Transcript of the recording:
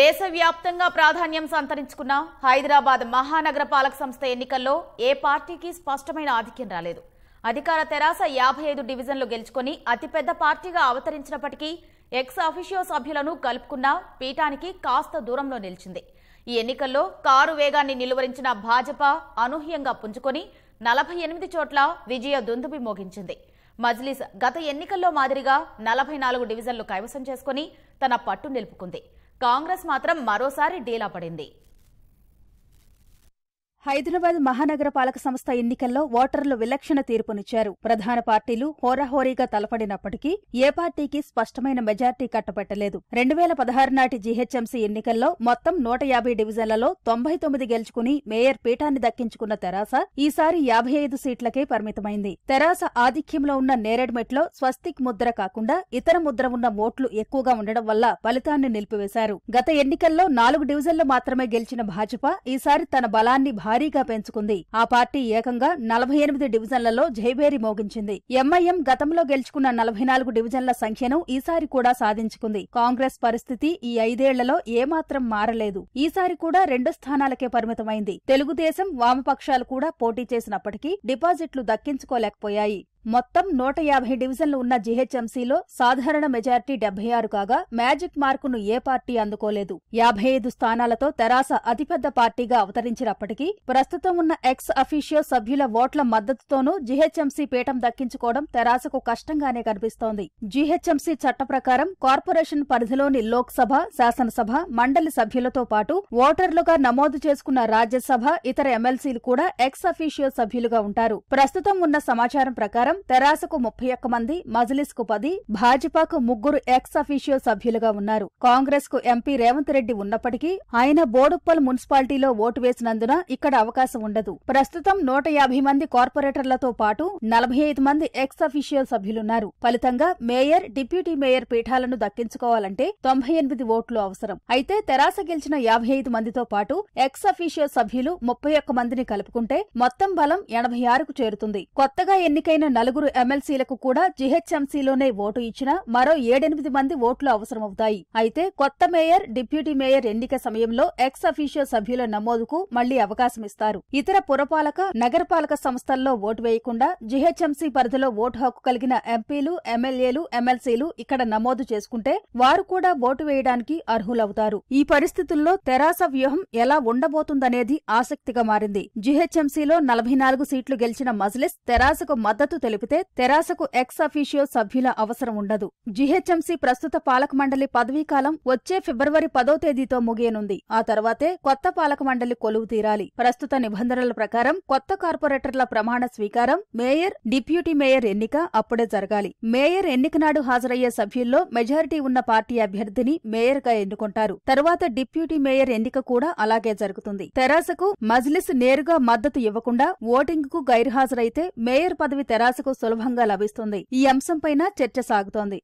దేశవ్యాప్తంగా ప్రాధాన్యం సంతరించుకున్న హైదరాబాద్ మహానగర పాలక సంస్థ ఎన్నికల్లో ఏ పార్టీకి స్పష్టమైన ఆధిక్యం రాలేదు అధికార తెరాస యాభై ఐదు డివిజన్లు గెలుచుకుని అతిపెద్ద పార్టీగా అవతరించినప్పటికీ ఎక్స్ అఫిషియో సభ్యులను కలుపుకున్న పీఠానికి కాస్త దూరంలో నిలిచింది ఈ ఎన్నికల్లో కారు వేగాన్ని నిలువరించిన భాజపా అనూహ్యంగా పుంజుకొని నలభై ఎనిమిది చోట్ల విజయ దుందుబి మోగించింది మజ్లిస్ గత ఎన్నికల్లో మాదిరిగా నలభై నాలుగు డివిజన్లు కైవసం చేసుకుని తన పట్టు నిలుపుకుంది కాంగ్రెస్ మాత్రం మరోసారి డీలా పడింది హైదరాబాద్ మహానగర పాలక సంస్థ ఎన్నికల్లో ఓటర్లు విలక్షణ తీర్పునిచ్చారు ప్రధాన పార్టీలు హోరాహోరీగా తలపడినప్పటికీ ఏ పార్టీకి స్పష్టమైన మెజార్టీ కట్టబెట్టలేదు రెండు వేల పదహారు నాటి జీహెచ్ఎంసీ ఎన్నికల్లో మొత్తం నూట యాభై డివిజన్లలో తొంభై తొమ్మిది గెలుచుకుని మేయర్ పీఠాన్ని దక్కించుకున్న తెరాస ఈసారి యాభై ఐదు సీట్లకే పరిమితమైంది తెరాస ఆధిక్యంలో ఉన్న నేరేడ్మెట్లో స్వస్తిక్ ముద్ర కాకుండా ఇతర ముద్ర ఉన్న ఓట్లు ఎక్కువగా ఉండడం వల్ల ఫలితాన్ని నిలిపివేశారు గత ఎన్నికల్లో నాలుగు డివిజన్లు మాత్రమే గెలిచిన భాజపా ఈసారి తన బలాన్ని భారీగా పెంచుకుంది ఆ పార్టీ ఏకంగా నలభై ఎనిమిది డివిజన్లలో జైబేరి మోగించింది ఎంఐఎం గతంలో గెలుచుకున్న నలభై నాలుగు డివిజన్ల సంఖ్యను ఈసారి కూడా సాధించుకుంది కాంగ్రెస్ పరిస్థితి ఈ ఐదేళ్లలో ఏమాత్రం మారలేదు ఈసారి కూడా రెండు స్థానాలకే పరిమితమైంది తెలుగుదేశం వామపక్షాలు కూడా పోటీ చేసినప్పటికీ డిపాజిట్లు దక్కించుకోలేకపోయాయి మొత్తం నూట యాభై డివిజన్లు ఉన్న జీహెచ్ఎంసీలో సాధారణ మెజార్టీ డెబ్బై ఆరు కాగా మ్యాజిక్ మార్కును ఏ పార్టీ అందుకోలేదు యాభై ఐదు స్థానాలతో తెరాస అతిపెద్ద పార్టీగా అవతరించినప్పటికీ ప్రస్తుతం ఉన్న ఎక్స్ అఫీషియో సభ్యుల ఓట్ల మద్దతుతోనూ జీహెచ్ఎంసీ పీఠం దక్కించుకోవడం తెరాసకు కష్టంగానే కనిపిస్తోంది జీహెచ్ఎంసీ చట్ట ప్రకారం కార్పొరేషన్ పరిధిలోని లోక్సభ శాసనసభ మండలి సభ్యులతో పాటు ఓటర్లుగా నమోదు చేసుకున్న రాజ్యసభ ఇతర ఎమ్మెల్సీలు కూడా ఎక్స్ అఫీషియో సభ్యులుగా ఉంటారు ప్రస్తుతం ఉన్న సమాచారం ప్రకారం ప్రకారం తెరాసకు ముప్పై ఒక్క మంది మజ్లిస్ కు పది భాజపాకు ముగ్గురు ఎక్స్ అఫీషియో సభ్యులుగా ఉన్నారు కాంగ్రెస్ కు ఎంపీ రేవంత్ రెడ్డి ఉన్నప్పటికీ ఆయన బోడుప్పల్ మున్సిపాలిటీలో ఓటు వేసినందున ఇక్కడ అవకాశం ఉండదు ప్రస్తుతం నూట యాభై మంది కార్పొరేటర్లతో పాటు నలభై ఐదు మంది ఎక్స్ అఫీషియో సభ్యులున్నారు ఫలితంగా మేయర్ డిప్యూటీ మేయర్ పీఠాలను దక్కించుకోవాలంటే తొంభై ఎనిమిది ఓట్లు అవసరం అయితే తెరాస గెలిచిన యాభై ఐదు మందితో పాటు ఎక్స్ అఫీషియో సభ్యులు ముప్పై మందిని కలుపుకుంటే మొత్తం బలం ఎనభై ఆరుకు చేరుతుంది కొత్తగా ఎన్నికైన నలుగురు ఎమ్మెల్సీలకు కూడా జీహెచ్ఎంసీలోనే ఓటు ఇచ్చినా మరో ఏడెనిమిది మంది ఓట్లు అవసరమవుతాయి అయితే కొత్త మేయర్ డిప్యూటీ మేయర్ ఎన్నిక సమయంలో ఎక్స్ అఫీషియో సభ్యుల నమోదుకు మళ్లీ అవకాశమిస్తారు ఇతర పురపాలక నగరపాలక సంస్థల్లో ఓటు వేయకుండా జీహెచ్ఎంసీ పరిధిలో ఓటు హక్కు కలిగిన ఎంపీలు ఎమ్మెల్యేలు ఎమ్మెల్సీలు ఇక్కడ నమోదు చేసుకుంటే వారు కూడా ఓటు వేయడానికి అర్హులవుతారు ఈ పరిస్థితుల్లో తెరాస వ్యూహం ఎలా ఉండబోతుందనేది ఆసక్తిగా మారింది జీహెచ్ఎంసీలో నలభై నాలుగు సీట్లు గెలిచిన మజ్లిస్ తెరాసకు మద్దతు తెలిపితే తెరాసకు ఎక్స్ అఫీషియో సభ్యుల అవసరం ఉండదు జీహెచ్ఎంసీ ప్రస్తుత పాలక మండలి పదవీకాలం వచ్చే ఫిబ్రవరి పదో తేదీతో ముగియనుంది ఆ తర్వాతే కొత్త పాలక మండలి కొలువు తీరాలి ప్రస్తుత నిబంధనల ప్రకారం కొత్త కార్పొరేటర్ల ప్రమాణ స్వీకారం మేయర్ డిప్యూటీ మేయర్ ఎన్నిక అప్పుడే జరగాలి మేయర్ ఎన్నిక నాడు హాజరయ్యే సభ్యుల్లో మెజారిటీ ఉన్న పార్టీ అభ్యర్థిని మేయర్గా ఎన్నుకుంటారు తరువాత డిప్యూటీ మేయర్ ఎన్నిక కూడా అలాగే జరుగుతుంది తెరాసకు మజ్లిస్ నేరుగా మద్దతు ఇవ్వకుండా ఓటింగ్కు గైర్హాజరైతే మేయర్ పదవి తెరాస మనసుకు సులభంగా లభిస్తుంది ఈ అంశంపైన చర్చ సాగుతోంది